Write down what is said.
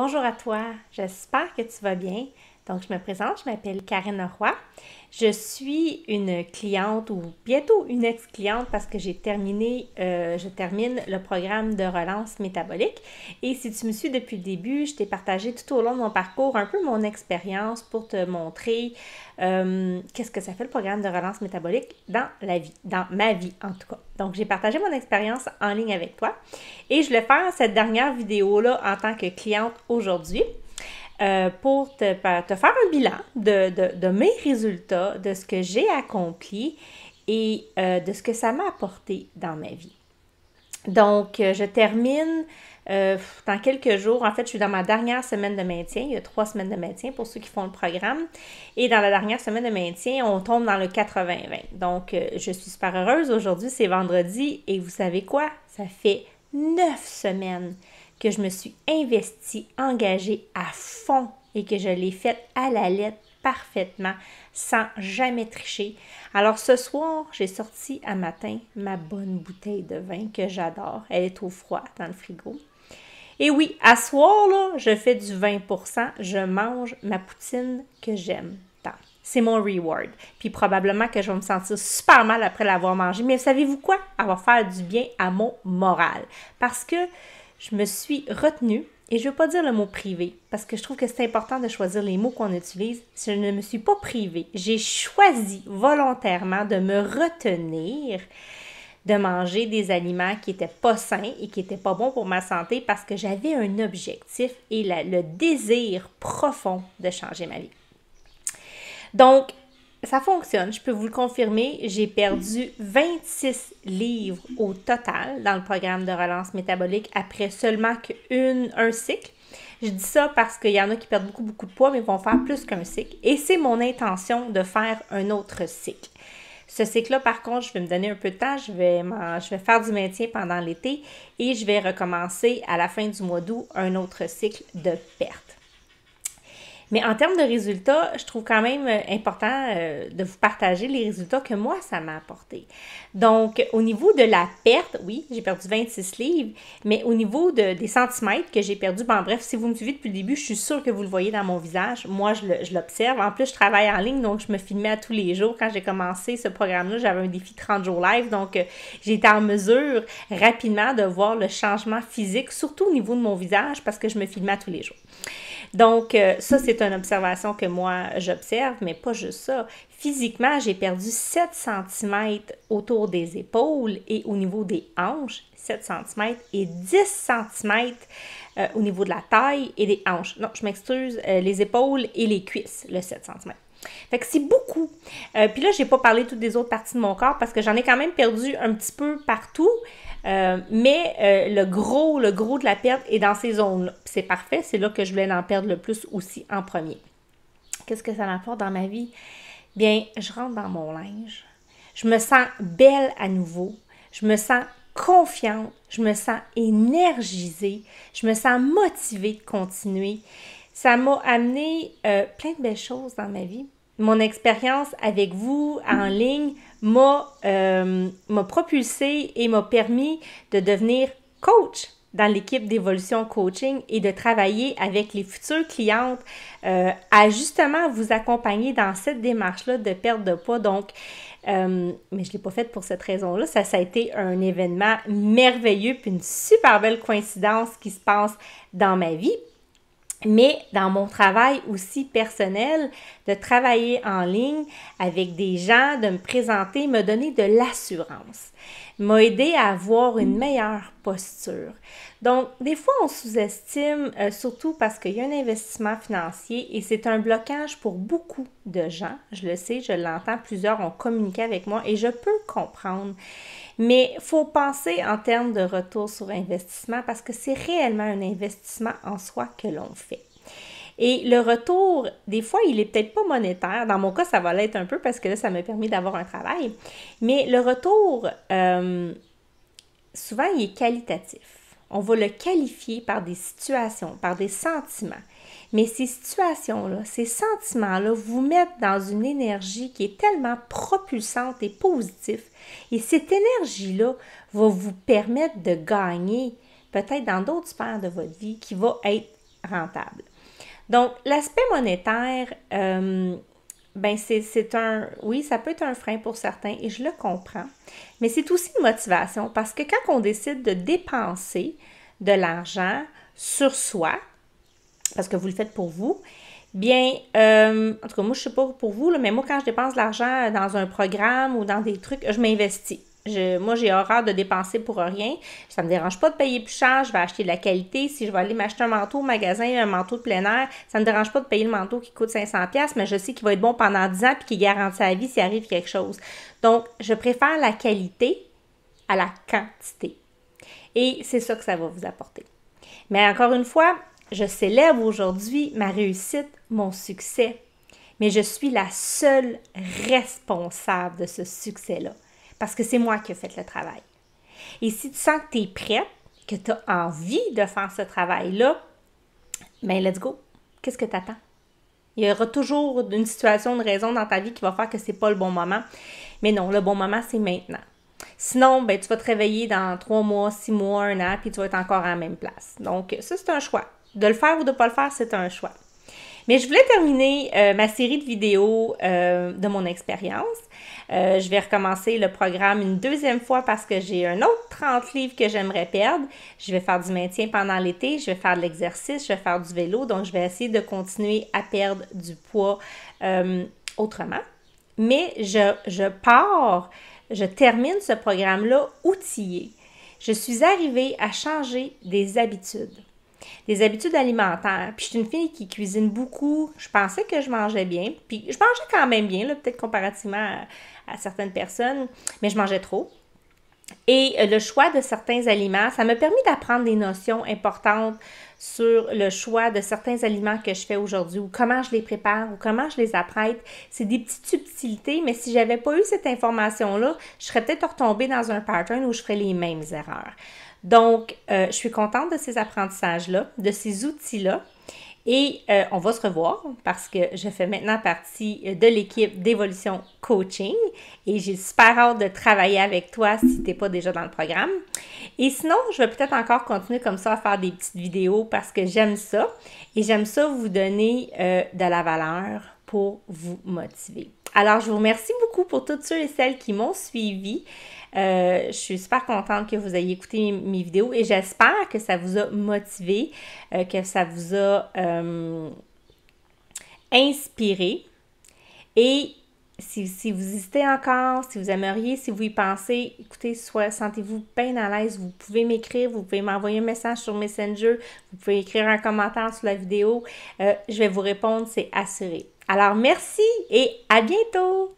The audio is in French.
Bonjour à toi, j'espère que tu vas bien. Donc, je me présente, je m'appelle Karen Roy. Je suis une cliente ou bientôt une ex-cliente parce que j'ai terminé, euh, je termine le programme de relance métabolique. Et si tu me suis depuis le début, je t'ai partagé tout au long de mon parcours un peu mon expérience pour te montrer euh, qu'est-ce que ça fait le programme de relance métabolique dans la vie, dans ma vie en tout cas. Donc, j'ai partagé mon expérience en ligne avec toi et je vais faire cette dernière vidéo-là en tant que cliente aujourd'hui. Euh, pour te, faire un bilan de, mes résultats, de ce que j'ai accompli et euh, de ce que ça m'a apporté dans ma vie. Donc, euh, je termine dans quelques jours. En fait, je suis dans ma dernière semaine de maintien. Il y a trois semaines de maintien pour ceux qui font le programme. Et dans la dernière semaine de maintien, on tombe dans le 80-20. Donc, je suis super heureuse. Aujourd'hui, c'est vendredi. Et vous savez quoi? Ça fait neuf semaines que je me suis investie, engagée à fond et que je l'ai faite à la lettre parfaitement, sans jamais tricher. Alors ce soir, j'ai sorti à matin ma bonne bouteille de vin que j'adore. Elle est au froid dans le frigo. Et oui, à soir, là, je fais du 20%, je mange ma poutine que j'aime tant. C'est mon reward. Puis probablement que je vais me sentir super mal après l'avoir mangée. Mais savez-vous quoi? Elle va faire du bien à mon moral. Parce que je me suis retenue et je ne veux pas dire le mot privé parce que je trouve que c'est important de choisir les mots qu'on utilise. Je ne me suis pas privée. J'ai choisi volontairement de me retenir de manger des aliments qui n'étaient pas sains et qui n'étaient pas bons pour ma santé parce que j'avais un objectif et le désir profond de changer ma vie. Donc, ça fonctionne, je peux vous le confirmer. J'ai perdu 26 livres au total dans le programme de relance métabolique après seulement un cycle. Je dis ça parce qu'il y en a qui perdent beaucoup, beaucoup de poids, mais vont faire plus qu'un cycle. Et c'est mon intention de faire un autre cycle. Ce cycle-là, par contre, je vais me donner un peu de temps. Je vais, je vais faire du maintien pendant l'été et je vais recommencer à la fin du mois d'août un autre cycle de perte. Mais en termes de résultats, je trouve quand même euh, important euh, de vous partager les résultats que moi, ça m'a apporté. Donc, au niveau de la perte, oui, j'ai perdu 26 livres, mais au niveau de, des centimètres que j'ai perdu, ben, bref, si vous me suivez depuis le début, je suis sûre que vous le voyez dans mon visage. Moi, je l'observe. En plus, je travaille en ligne, donc je me filmais à tous les jours. Quand j'ai commencé ce programme-là, j'avais un défi 30 jours live, donc j'étais euh, j'ai été en mesure rapidement de voir le changement physique, surtout au niveau de mon visage, parce que je me filmais à tous les jours. Donc, euh, ça, c'est une observation que moi, j'observe, mais pas juste ça. Physiquement, j'ai perdu 7 cm autour des épaules et au niveau des hanches, 7 cm et 10 cm euh, au niveau de la taille et des hanches. Non, je m'excuse, euh, les épaules et les cuisses, le 7 cm. Fait que c'est beaucoup. Euh, puis là, j'ai pas parlé toutes des autres parties de mon corps parce que j'en ai quand même perdu un petit peu partout. Euh, mais euh, le gros, le gros de la perte est dans ces zones-là. C'est parfait, c'est là que je voulais en perdre le plus aussi en premier. Qu'est-ce que ça m'apporte dans ma vie? Bien, je rentre dans mon linge. Je me sens belle à nouveau. Je me sens confiante. Je me sens énergisée. Je me sens motivée de continuer ça m'a amené euh, plein de belles choses dans ma vie. Mon expérience avec vous en mm. ligne m'a euh, propulsé et m'a permis de devenir coach dans l'équipe d'évolution coaching et de travailler avec les futures clientes euh, à justement vous accompagner dans cette démarche-là de perte de poids. Donc, euh, mais je ne l'ai pas faite pour cette raison-là. Ça, ça a été un événement merveilleux, puis une super belle coïncidence qui se passe dans ma vie mais dans mon travail aussi personnel, de travailler en ligne avec des gens, de me présenter, me donner de l'assurance, m'a aidé à avoir une meilleure posture. Donc, des fois, on sous-estime, euh, surtout parce qu'il y a un investissement financier et c'est un blocage pour beaucoup de gens. Je le sais, je l'entends, plusieurs ont communiqué avec moi et je peux comprendre. Mais il faut penser en termes de retour sur investissement parce que c'est réellement un investissement en soi que l'on fait. Et le retour, des fois, il est peut-être pas monétaire. Dans mon cas, ça va l'être un peu parce que là, ça m'a permis d'avoir un travail. Mais le retour, euh, souvent, il est qualitatif on va le qualifier par des situations, par des sentiments. Mais ces situations-là, ces sentiments-là vous mettent dans une énergie qui est tellement propulsante et positive. Et cette énergie-là va vous permettre de gagner peut-être dans d'autres sphères de votre vie qui va être rentable. Donc, l'aspect monétaire, euh, ben c'est un, oui, ça peut être un frein pour certains et je le comprends, mais c'est aussi une motivation parce que quand on décide de dépenser de l'argent sur soi, parce que vous le faites pour vous, bien, euh, en tout cas, moi, je ne sais pas pour vous, là, mais moi, quand je dépense de l'argent dans un programme ou dans des trucs, je m'investis moi, j'ai horreur de dépenser pour rien. Ça me dérange pas de payer plus cher. Je vais acheter de la qualité. Si je vais aller m'acheter un manteau au magasin, un manteau de plein air, ça ne me dérange pas de payer le manteau qui coûte 500$, mais je sais qu'il va être bon pendant 10 ans et qu'il garantit sa vie s'il arrive quelque chose. Donc, je préfère la qualité à la quantité. Et c'est ça que ça va vous apporter. Mais encore une fois, je célèbre aujourd'hui ma réussite, mon succès. Mais je suis la seule responsable de ce succès-là parce que c'est moi qui ai fait le travail. Et si tu sens que tu es prêt, que tu as envie de faire ce travail-là, ben let's go. Qu'est-ce que tu attends? Il y aura toujours une situation, de raison dans ta vie qui va faire que ce n'est pas le bon moment. Mais non, le bon moment, c'est maintenant. Sinon, ben, tu vas te réveiller dans trois mois, six mois, un an, puis tu vas être encore à la même place. Donc, ça, c'est un choix. De le faire ou de ne pas le faire, c'est un choix. Mais je voulais terminer euh, ma série de vidéos euh, de mon expérience. Euh, je vais recommencer le programme une deuxième fois parce que j'ai un autre 30 livres que j'aimerais perdre. Je vais faire du maintien pendant l'été, je vais faire de l'exercice, je vais faire du vélo, donc je vais essayer de continuer à perdre du poids autrement. Mais je, je pars, je termine ce programme-là outillé. Je suis arrivée à changer des habitudes des habitudes alimentaires. Puis je une fille qui cuisine beaucoup. Je pensais que je mangeais bien. Puis je mangeais quand même bien, peut-être comparativement à certaines personnes, mais je mangeais trop. Et euh, le choix de certains aliments, ça m'a permis d'apprendre des notions importantes sur le choix de certains aliments que je fais aujourd'hui ou comment je les prépare ou comment je les apprête. C'est des petites subtilités, mais si j'avais pas eu cette information-là, je serais peut-être retombée dans un pattern où je ferais les mêmes erreurs. Donc, euh, je suis contente de ces apprentissages-là, de ces outils-là. Et euh, on va se revoir parce que je fais maintenant partie euh, de l'équipe d'évolution coaching et j'ai super hâte de travailler avec toi si tu n'es pas déjà dans le programme. Et sinon, je vais peut-être encore continuer comme ça à faire des petites vidéos parce que j'aime ça et j'aime ça vous donner euh, de la valeur pour vous motiver. Alors, je vous remercie beaucoup pour toutes ceux et celles qui m'ont suivi. Euh, je suis super contente que vous ayez écouté mes, vidéos et j'espère que ça vous a motivé, euh, que ça vous a euh, inspiré. Et si, vous hésitez encore, si vous aimeriez, si vous y pensez, écoutez, sentez-vous bien à l'aise. Vous pouvez m'écrire, vous pouvez m'envoyer un message sur Messenger, vous pouvez écrire un commentaire sur la vidéo. je vais vous répondre, c'est assuré. Alors merci et à bientôt!